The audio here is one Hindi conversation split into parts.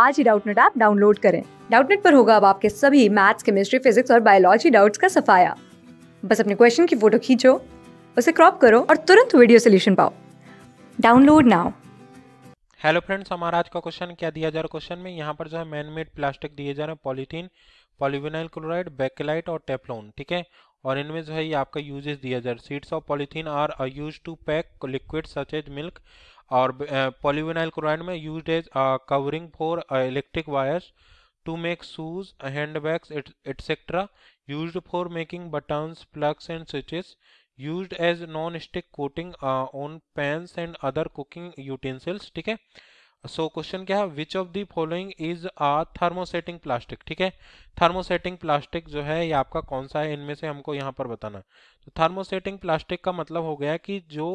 आज ही डाउटनेट ऐप डाउनलोड करें डाउटनेट पर होगा अब आपके सभी मैथ्स केमिस्ट्री फिजिक्स और बायोलॉजी डाउट्स का सफाया बस अपने क्वेश्चन की फोटो खींचो उसे क्रॉप करो और तुरंत वीडियो सोल्यूशन पाओ डाउनलोड नाउ हेलो फ्रेंड्स हमारा आज का क्वेश्चन क्या दिया जा रहा है क्वेश्चन में यहाँ पर जो है मैनमेड प्लास्टिक दिए जा रहे हैं पॉलीथीन पॉलीविनाइल क्लोराइड बैकेलाइट और टेफ्लॉन ठीक है और इनमें जो है ये आपका यूजेस दिया जा रहा है sheets of polythene are use to pack liquid such as milk और पॉलीविनाइल क्लोराइड में use as covering for electric wires to make shoes hand bags etcetera use for making buttons plugs and switches use as non stick coating on pans and other cooking utensils ठीक है सो so, क्वेश्चन क्या है which of the following is a thermosetting plastic ठीक है थर्मोसेटिंग प्लास्टिक जो है ये आपका कौन सा है इनमें से हमको यहाँ पर बताना तो थर्मोसेटिंग प्लास्टिक का मतलब हो गया कि जो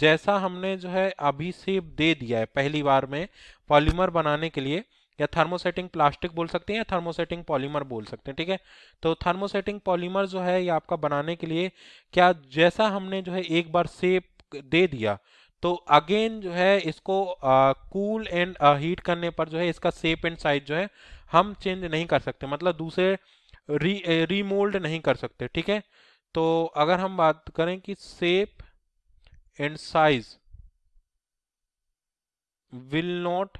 जैसा हमने जो है अभी से दे दिया है पहली बार में पॉलीमर बनाने के लिए या थर्मोसेटिंग प्लास्टिक बोल सकते हैं या थर्मोसेटिंग पॉलीमर बोल सकते हैं ठीक है तो थर्मोसेटिंग पॉलीमर जो है ये आपका बनाने के लिए क्या जैसा हमने जो है एक बार सेप दे दिया तो अगेन जो है इसको कूल एंड हीट करने पर जो है इसका सेप एंड साइज जो है हम चेंज नहीं कर सकते मतलब दूसरे री रीमोल्ड नहीं कर सकते ठीक है तो अगर हम बात करें कि shape and size will not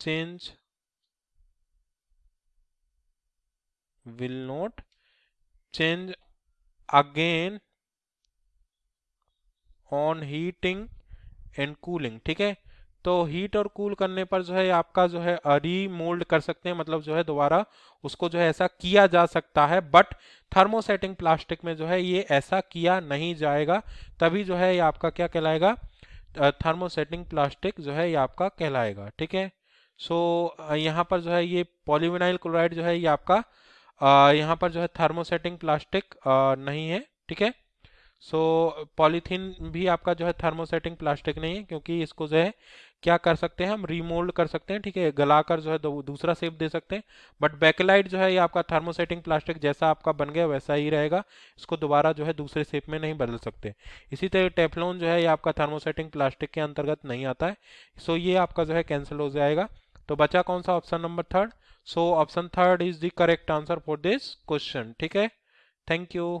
change will not change again on heating and cooling ठीक है तो हीट और कूल करने पर जो है आपका जो है मोल्ड कर सकते हैं मतलब जो है दोबारा उसको जो है ऐसा किया जा सकता है बट थर्मोसेटिंग प्लास्टिक में जो है ये ऐसा किया नहीं जाएगा तभी जो है ये आपका क्या कहलाएगा थर्मोसेटिंग प्लास्टिक जो है ये आपका कहलाएगा ठीक है सो यहाँ पर जो है ये पॉलीविनाइल क्लोराइड जो है ये आपका यहाँ पर जो है थर्मोसेटिंग प्लास्टिक नहीं है ठीक है सो पॉलीथीन भी आपका जो है थर्मोसेटिंग प्लास्टिक नहीं है क्योंकि इसको जो है क्या कर सकते हैं हम रीमोल्ड कर सकते हैं ठीक है गलाकर जो है दूसरा सेप दे सकते हैं बट बैकलाइट जो है ये आपका थर्मोसेटिंग प्लास्टिक जैसा आपका बन गया वैसा ही रहेगा इसको दोबारा जो है दूसरे सेप में नहीं बदल सकते इसी तरह टेफलोन जो है ये आपका थर्मोसेटिंग प्लास्टिक के अंतर्गत नहीं आता है सो so, ये आपका जो है कैंसिल हो जाएगा तो बचा कौन सा option number third so option third is the correct answer for this question ठीक है थैंक यू